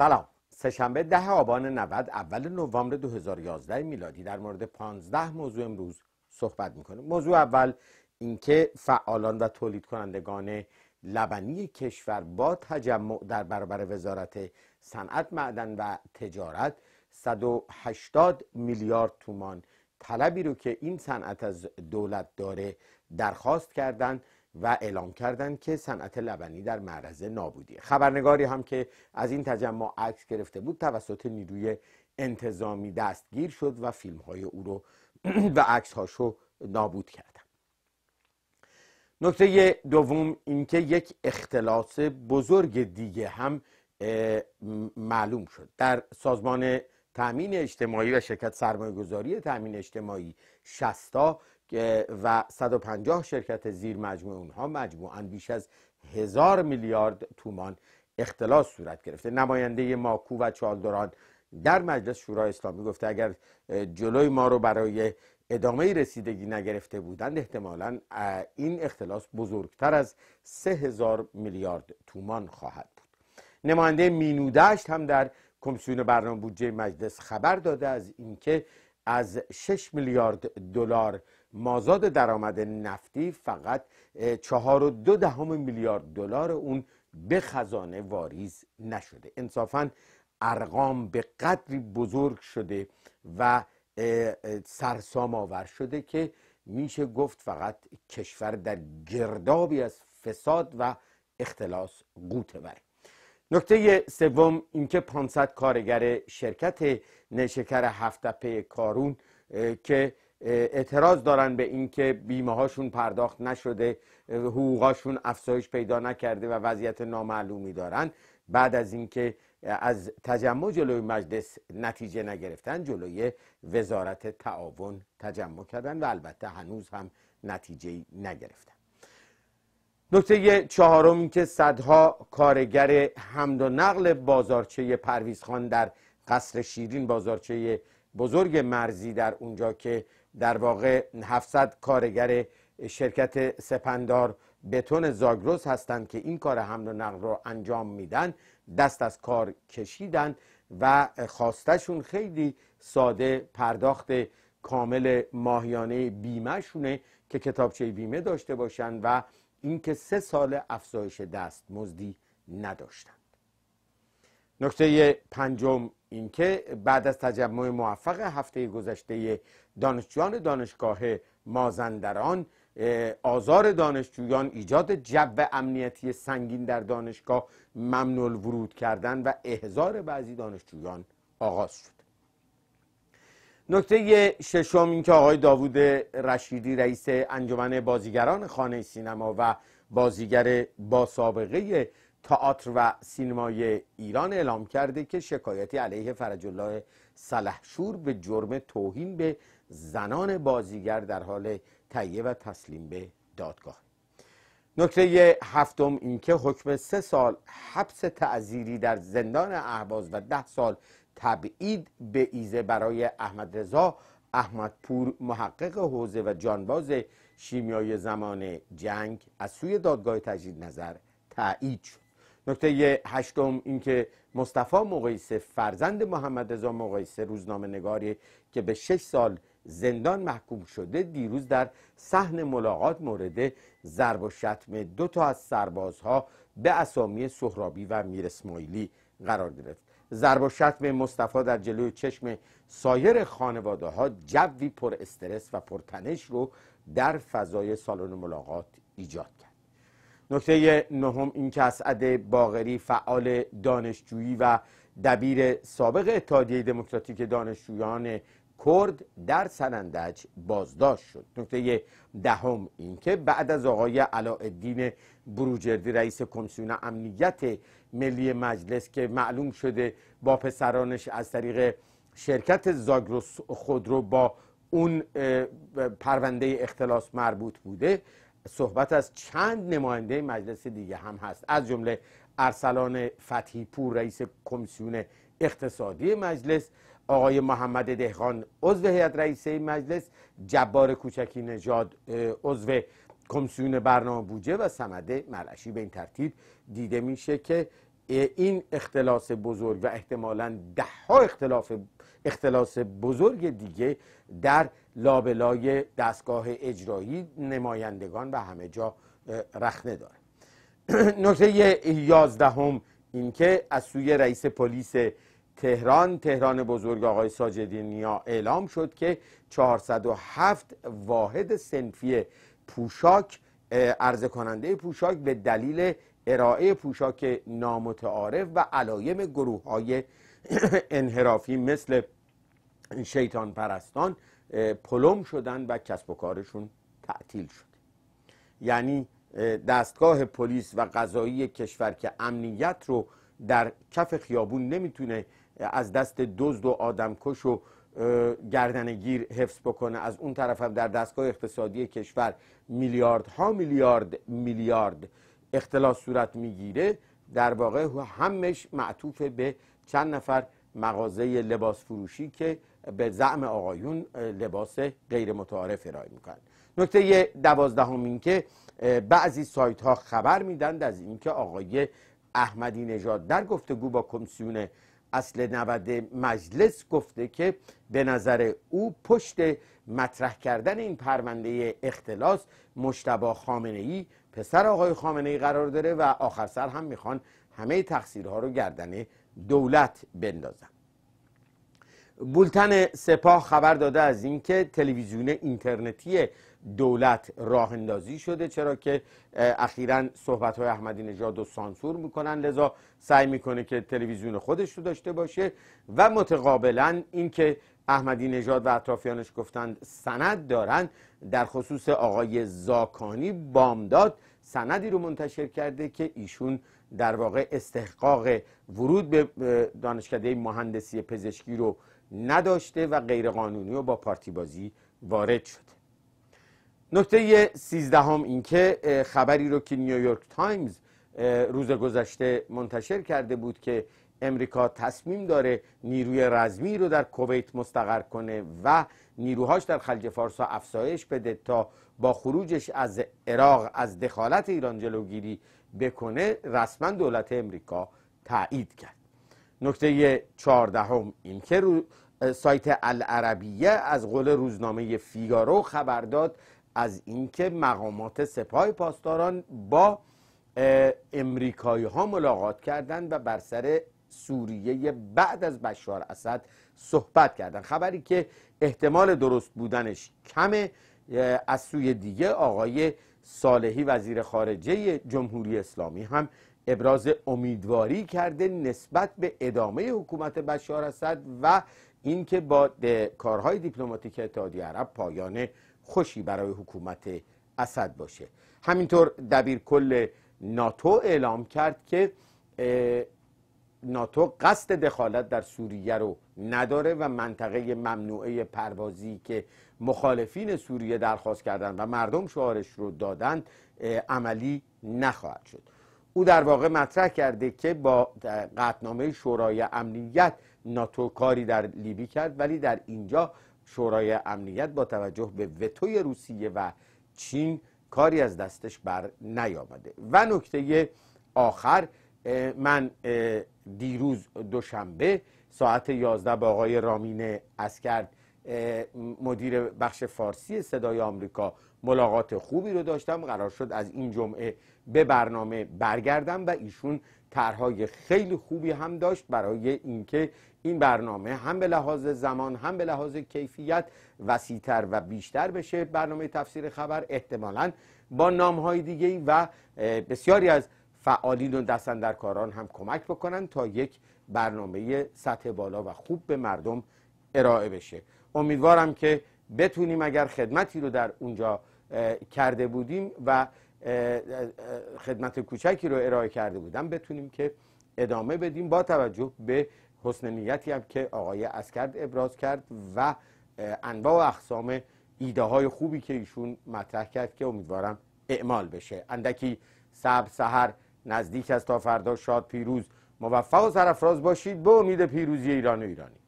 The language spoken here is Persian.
سلام سهشنبه ده آبان 90 اول نوامبر 2011 میلادی در مورد 15 موضوع امروز صحبت میکنیم. موضوع اول اینکه فعالان و تولید کنندگان لبنی کشور با تجمع در برابر وزارت صنعت معدن و تجارت 180 میلیارد تومان طلبی رو که این صنعت از دولت داره درخواست کردند و اعلام کردند که صنعت لبنی در معرض نابودی خبرنگاری هم که از این تجمع عکس گرفته بود توسط نیروی انتظامی دستگیر شد و فیلم های او رو و عکس هاشو نابود کردن نکته دوم اینکه یک اختلاس بزرگ دیگه هم معلوم شد در سازمان تامین اجتماعی و شرکت سرمایه گذاری اجتماعی شستا و 150 شرکت زیر مجموع اونها مجموعا بیش از هزار میلیارد تومان اختلاس صورت گرفته نماینده ماکو و چالدران در مجلس شورای اسلامی گفته اگر جلوی ما رو برای ادامه رسیدگی نگرفته بودند احتمالا این اختلاس بزرگتر از سه هزار میلیارد تومان خواهد بود نماینده مینودشت هم در کمیسیون برنامه بودجه مجلس خبر داده از اینکه از 6 میلیارد دلار مازاد درآمد نفتی فقط چهار و دو دهم میلیارد دلار اون به خزانه واریز نشده انصافا ارقام به قدری بزرگ شده و سرسام آور شده که میشه گفت فقط کشور در گردابی از فساد و اختلاس قوطه بره نکته سوم اینکه 500 کارگر شرکت نشکر هفتپه کارون که اعتراض دارن به اینکه بیمه هاشون پرداخت نشده حقوقاشون افزایش پیدا نکرده و وضعیت نامعلومی دارن بعد از اینکه از تجمع جلوی مجلس نتیجه نگرفتن جلوی وزارت تعاون تجمع کردن و البته هنوز هم نتیجه نگرفتن نکته چهارم که صدها کارگر حمد و نقل بازارچه پرویزخان در قصر شیرین بازارچه بزرگ مرزی در اونجا که در واقع 700 کارگر شرکت سپندار بتون زاگروز هستند که این کار حمل و نقل رو انجام میدن دست از کار کشیدن و خواستشون خیلی ساده پرداخت کامل ماهیانه بیمه شونه که کتابچه بیمه داشته باشند و اینکه سه سال افزایش دست مزدی نداشتند نکته پنجم اینکه بعد از تجمع موفق هفته گذشته دانشجویان دانشگاه مازندران آزار دانشجویان ایجاد جو امنیتی سنگین در دانشگاه ممنوع ورود کردن و احضار بعضی دانشجویان آغاز شد نکته ششم اینکه آقای داوود رشیدی رئیس انجمن بازیگران خانه سینما و بازیگر با سابقه تئاتر و سینمای ایران اعلام کرده که شکایتی علیه فرج الله سلحشور به جرم توهین به زنان بازیگر در حال تهیه و تسلیم به دادگاه نکته هفتم اینکه حکم سه سال حبس تعذیری در زندان اهواز و ده سال تبعید به ایزه برای احمد رضا احمدپور محقق حوزه و جانباز شیمیای زمان جنگ از سوی دادگاه تجدید نظر تایید شد نکته هشتم اینکه مصطفی مقایسه فرزند محمد رضا مقایسه روزنامه نگاری که به شش سال زندان محکوم شده دیروز در صحن ملاقات مورد ضرب و شتم دو تا از سربازها به اسامی سهرابی و میر اسماعیلی قرار گرفت ضرب و شتم مصطفی در جلوی چشم سایر خانواده ها جوی پر استرس و پرتنش رو در فضای سالن ملاقات ایجاد کرد نکته نهم این که اسعد باغری فعال دانشجویی و دبیر سابق اتحادیه دموکراتیک دانشجویان کرد در سنندج بازداشت شد نکته دهم اینکه بعد از آقای علاءالدین بروجردی رئیس کمیسیون امنیت ملی مجلس که معلوم شده با پسرانش از طریق شرکت زاگروس خودرو با اون پرونده اختلاس مربوط بوده صحبت از چند نماینده مجلس دیگه هم هست از جمله ارسلان فتحی پور رئیس کمیسیون اقتصادی مجلس آقای محمد دهخان عضو هیئت رئیسه مجلس جبار کوچکی نژاد عضو کمیسیون برنامه بودجه و سمده مرعشی به این ترتیب دیده میشه که این اختلاس بزرگ و احتمالا ده ها اختلاف اختلاس بزرگ دیگه در لابلای دستگاه اجرایی نمایندگان و همه جا رخنه داره نکته یازدهم اینکه از سوی رئیس پلیس تهران تهران بزرگ آقای ساجدی نیا اعلام شد که 407 واحد سنفی پوشاک ارزه کننده پوشاک به دلیل ارائه پوشاک نامتعارف و علایم گروه های انحرافی مثل شیطان پرستان پلم شدن و کسب و کارشون تعطیل شد یعنی دستگاه پلیس و قضایی کشور که امنیت رو در کف خیابون نمیتونه از دست دزد و آدمکش و گردنگیر حفظ بکنه از اون طرف هم در دستگاه اقتصادی کشور میلیاردها میلیارد میلیارد اختلاس صورت میگیره در واقع همش معطوف به چند نفر مغازه لباس فروشی که به زعم آقایون لباس غیر متعارف ارائه میکنن نکته دوازدهم این که بعضی سایت ها خبر میدن از اینکه آقای احمدی نژاد در گفتگو با کمیسیون اصل 90 مجلس گفته که به نظر او پشت مطرح کردن این پرونده اختلاس مشتبه خامنه ای پسر آقای خامنه ای قرار داره و آخر سر هم میخوان همه تقصیرها رو گردن دولت بندازن بولتن سپاه خبر داده از اینکه تلویزیون اینترنتی دولت راه اندازی شده چرا که اخیرا صحبت های احمدی نژاد رو سانسور میکنن لذا سعی میکنه که تلویزیون خودش رو داشته باشه و متقابلا اینکه احمدی نژاد و اطرافیانش گفتند سند دارند در خصوص آقای زاکانی بامداد سندی رو منتشر کرده که ایشون در واقع استحقاق ورود به دانشکده مهندسی پزشکی رو نداشته و غیرقانونی و با پارتی بازی وارد شده نکته سیزدهم این که خبری رو که نیویورک تایمز روز گذشته منتشر کرده بود که امریکا تصمیم داره نیروی رزمی رو در کویت مستقر کنه و نیروهاش در خلیج فارس افزایش بده تا با خروجش از عراق از دخالت ایران جلوگیری بکنه رسما دولت امریکا تایید کرد نکته چهاردهم این که سایت العربیه از قول روزنامه فیگارو خبر داد از اینکه مقامات سپاه پاسداران با امریکایی ها ملاقات کردند و بر سر سوریه بعد از بشار اسد صحبت کردند خبری که احتمال درست بودنش کمه از سوی دیگه آقای صالحی وزیر خارجه جمهوری اسلامی هم ابراز امیدواری کرده نسبت به ادامه حکومت بشار اسد و اینکه با کارهای دیپلماتیک اتحادیه عرب پایان خوشی برای حکومت اسد باشه همینطور دبیرکل کل ناتو اعلام کرد که ناتو قصد دخالت در سوریه رو نداره و منطقه ممنوعه پروازی که مخالفین سوریه درخواست کردند و مردم شعارش رو دادند عملی نخواهد شد او در واقع مطرح کرده که با قطنامه شورای امنیت ناتو کاری در لیبی کرد ولی در اینجا شورای امنیت با توجه به وتوی روسیه و چین کاری از دستش بر نیامده و نکته آخر من دیروز دوشنبه ساعت 11 با آقای رامین اسکرد مدیر بخش فارسی صدای آمریکا ملاقات خوبی رو داشتم قرار شد از این جمعه به برنامه برگردم و ایشون طرحهای خیلی خوبی هم داشت برای اینکه این برنامه هم به لحاظ زمان هم به لحاظ کیفیت وسیعتر و بیشتر بشه برنامه تفسیر خبر احتمالا با نام های دیگه و بسیاری از فعالین و دستندرکاران هم کمک بکنن تا یک برنامه سطح بالا و خوب به مردم ارائه بشه امیدوارم که بتونیم اگر خدمتی رو در اونجا کرده بودیم و خدمت کوچکی رو ارائه کرده بودم بتونیم که ادامه بدیم با توجه به حسن نیتی هم که آقای اسکرد ابراز کرد و انواع و اقسام ایده های خوبی که ایشون مطرح کرد که امیدوارم اعمال بشه اندکی سب سهر نزدیک از تا فردا شاد پیروز موفق و سرفراز باشید به با امید پیروزی ایران و ایرانی